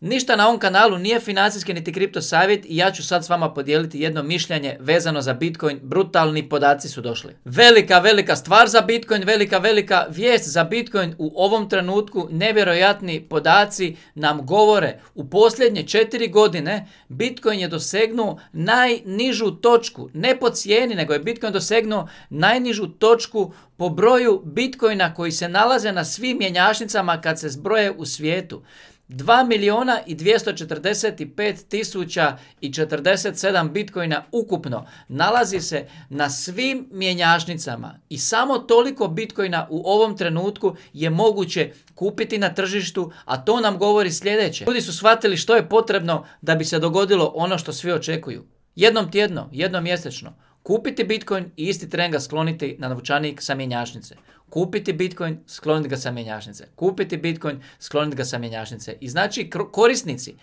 Ništa na ovom kanalu nije financijski niti kripto savjet i ja ću sad s vama podijeliti jedno mišljenje vezano za Bitcoin. Brutalni podaci su došli. Velika, velika stvar za Bitcoin, velika, velika vijest za Bitcoin u ovom trenutku. Nevjerojatni podaci nam govore. U posljednje četiri godine Bitcoin je dosegnuo najnižu točku. Ne po cijeni, nego je Bitcoin dosegnuo najnižu točku po broju Bitcoina koji se nalaze na svim mjenjačnicama kad se zbroje u svijetu. 2 miliona i 245 tisuća i 47 bitcoina ukupno nalazi se na svim mjenjačnicama i samo toliko bitcoina u ovom trenutku je moguće kupiti na tržištu, a to nam govori sljedeće. Ljudi su shvatili što je potrebno da bi se dogodilo ono što svi očekuju. Jednom tjedno, jednom mjesečno Kupiti Bitcoin i isti tren ga skloniti na novčanik sa mjenjačnice. Kupiti Bitcoin, skloniti ga sa mjenjačnice. Kupiti Bitcoin, skloniti ga sa mjenjačnice. I znači korisnici,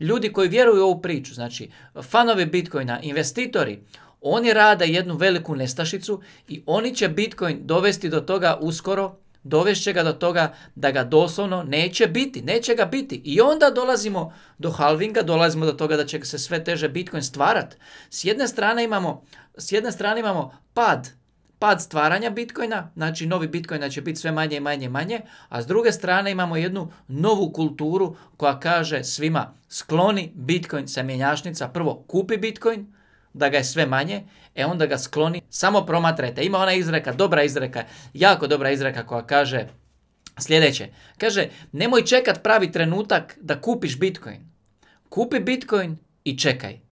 ljudi koji vjeruju u ovu priču, znači fanovi Bitcoina, investitori, oni rade jednu veliku nestašicu i oni će Bitcoin dovesti do toga uskoro će ga do toga da ga doslovno neće biti, neće ga biti. I onda dolazimo do halvinga, dolazimo do toga da će se sve teže Bitcoin stvarati. S jedne strane imamo, s jedne strane imamo pad, pad stvaranja Bitcoina, znači novi Bitcoina će biti sve manje i manje i manje, a s druge strane imamo jednu novu kulturu koja kaže svima skloni Bitcoin sa mjenjašnica, prvo kupi Bitcoin, da ga je sve manje, e onda ga skloni, samo promatrajte. Ima ona izreka, dobra izreka, jako dobra izreka koja kaže sljedeće. Kaže, nemoj čekat pravi trenutak da kupiš Bitcoin. Kupi Bitcoin i čekaj.